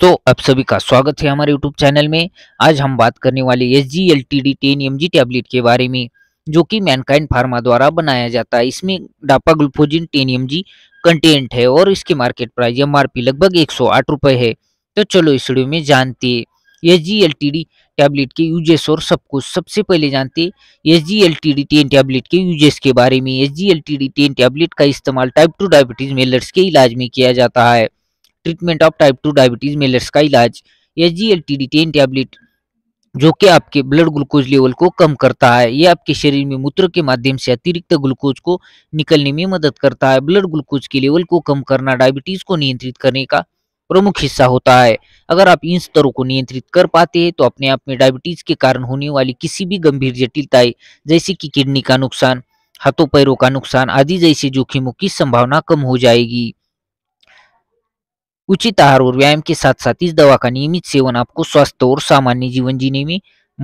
दोस्तों आप सभी का स्वागत है हमारे YouTube चैनल में आज हम बात करने वाले S G L T D ten M G के बारे में जो कि मैनकाइंड फार्मा द्वारा बनाया जाता है इसमें dapagliflozin ten M G content है और इसके market price M R P लगभग एक सौ आठ है तो चलो इस वीडियो में जानते S G L T D tablet के यूजेस और सब कुछ सबसे पहले जानते S G L T D ten tablet के यूजेस के बारे में S G L T D ten tablet का इस्तेमाल टाइप टू डायबिटीज़ मेलर्स के इलाज में किया जाता है treatment of type two diabetes mellitus का इलाज H G L T D ten tablet जो कि आपके ब्लड ग्लूकोज लेवल को कम करता है यह आपके शरीर में मूत्र के माध्यम से अतिरिक्त ग्लूकोज को निकलने में मदद करता है ब्लड ग्लूकोज के लेवल को कम करना डायबिटीज को नियंत्रित करने का प्रमुख हिस्सा होता है अगर आप इन स्तरों को नियंत्रित कर पाते हैं तो अपने आप में डायबिटीज के कारण होने वाली किसी भी गंभीर जटिलताएं जैसे कि किडनी का नुकसान हाथों पैरों का नुकसान आदि जैसे जोखिमों की संभावना कम हो जाएगी उचित आहार और व्यायाम के साथ साथ इस दवा का नियमित सेवन आपको स्वस्थ और सामान्य जीवन जीने में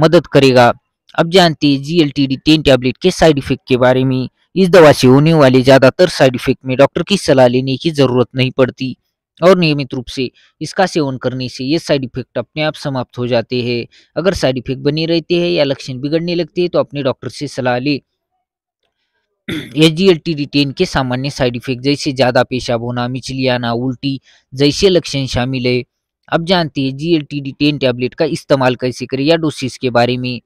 मदद करेगा अब जानते हैं G L T D ten tablet के साइड इफेक्ट के बारे में इस दवा से होने वाले ज़्यादातर साइड इफेक्ट में डॉक्टर की सलाह लेने की ज़रूरत नहीं पड़ती और नियमित रूप से इसका सेवन करने से ये साइड इफेक्ट अपने आप समाप्त हो जाते हैं अगर साइड इफेक्ट बने रहते हैं या लक्षण बिगड़ने लगते हैं तो अपने डॉक्टर से सलाह लें एच रिटेन के सामान्य साइड इफेक्ट जैसे ज़्यादा पेशाब होना मिचली आना उल्टी जैसे लक्षण शामिल है अब जानते हैं जी एल टी टैबलेट का इस्तेमाल कैसे करें या डोसेस के बारे में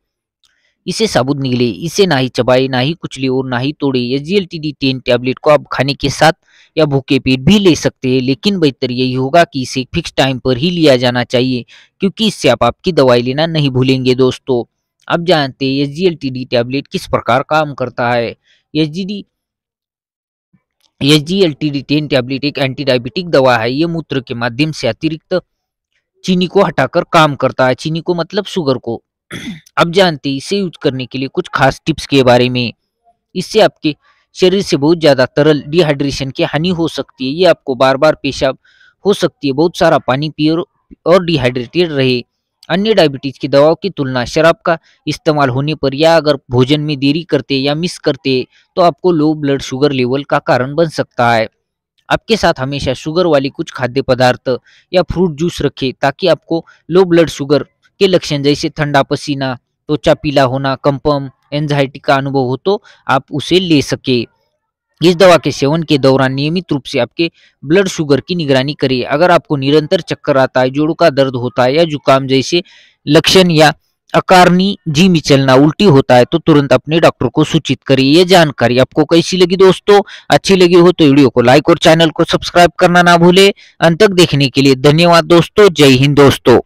इसे साबुत निकले इसे ना ही चबाए ना ही कुचले और ना ही तोड़े H G L T D ten tablet को आप खाने के साथ या भूखे पेट भी ले सकते हैं लेकिन बेहतर यही होगा कि इसे फिक्स टाइम पर ही लिया जाना चाहिए क्योंकि इससे आप आपकी दवाई लेना नहीं भूलेंगे दोस्तों अब जानते हैं G L T D tablet किस प्रकार काम करता है H G D H G L T D ten tablet एक एंटी डायबिटिक दवा है ये मूत्र के माध्यम से अतिरिक्त चीनी को हटाकर काम करता है चीनी को मतलब शुगर को अब जानते हैं इसे यूज करने के लिए कुछ खास टिप्स के बारे में इससे आपके शरीर से बहुत ज़्यादा तरल डिहाइड्रेशन की हानि हो सकती है ये आपको बार बार पेशाब हो सकती है बहुत सारा पानी पिए और डिहाइड्रेटेड रहे अन्य डायबिटीज की दवाओं की तुलना शराब का इस्तेमाल होने पर या अगर भोजन में देरी करते या मिस करते तो आपको लो ब्लड शुगर लेवल का कारण बन सकता है आपके साथ हमेशा शुगर वाली कुछ खाद्य पदार्थ या फ्रूट जूस रखें ताकि आपको लो ब्लड शुगर के लक्षण जैसे ठंडा पसीना त्वचा पीला होना कंपम एंजाइटी का अनुभव हो तो आप उसे ले सके इस दवा के सेवन के दौरान नियमित रूप से आपके ब्लड शुगर की निगरानी करिए अगर आपको निरंतर चक्कर आता है जोड़ों का दर्द होता है या जुकाम जैसे लक्षण या अकारनी जी मिचलना उल्टी होता है तो तुरंत अपने डॉक्टर को सूचित करिए ये जानकारी आपको कैसी लगी दोस्तों अच्छी लगी हो तो वीडियो को लाइक और चैनल को सब्सक्राइब करना ना भूले अंत तक देखने के लिए धन्यवाद दोस्तों जय हिंद दोस्तों